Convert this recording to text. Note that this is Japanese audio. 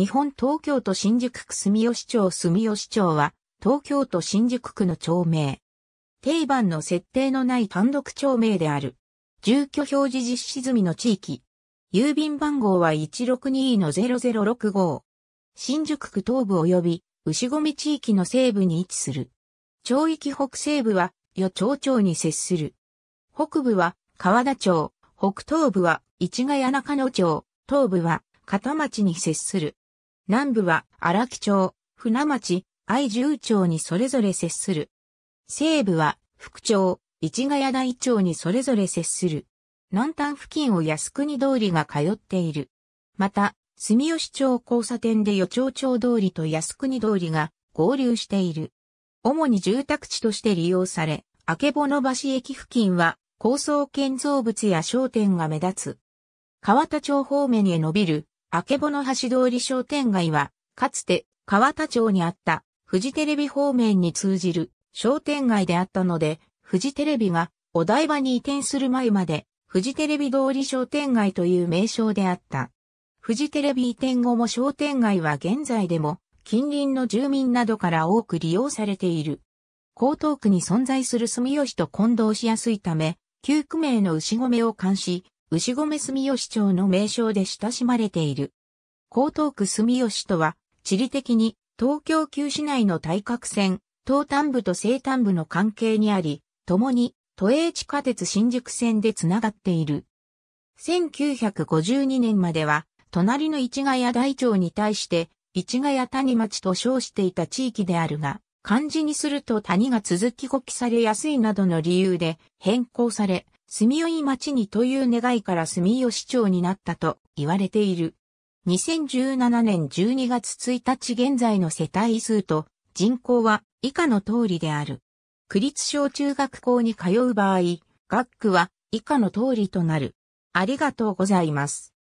日本東京都新宿区住吉町住吉町は、東京都新宿区の町名。定番の設定のない単独町名である。住居表示実施済みの地域。郵便番号は162-0065。新宿区東部及び牛込地域の西部に位置する。町域北西部は与町町に接する。北部は川田町、北東部は市ヶ谷中野町、東部は片町に接する。南部は荒木町、船町、愛十町にそれぞれ接する。西部は福町、市ヶ谷台町にそれぞれ接する。南端付近を靖国通りが通っている。また、住吉町交差点で与町町通りと靖国通りが合流している。主に住宅地として利用され、明けぼの橋駅付近は高層建造物や商店が目立つ。川田町方面へ伸びるあけぼの橋通り商店街は、かつて川田町にあったフジテレビ方面に通じる商店街であったので、フジテレビがお台場に移転する前まで、フジテレビ通り商店街という名称であった。フジテレビ移転後も商店街は現在でも近隣の住民などから多く利用されている。江東区に存在する住吉と混同しやすいため、旧区名の牛込を監視、牛込住吉町の名称で親しまれている。江東区住吉とは、地理的に東京旧市内の対角線、東端部と西端部の関係にあり、共に都営地下鉄新宿線でつながっている。1952年までは、隣の市ヶ谷大町に対して、市ヶ谷谷町と称していた地域であるが、漢字にすると谷が続き語きされやすいなどの理由で変更され、住よい町にという願いから住よ市長になったと言われている。2017年12月1日現在の世帯数と人口は以下の通りである。区立小中学校に通う場合、学区は以下の通りとなる。ありがとうございます。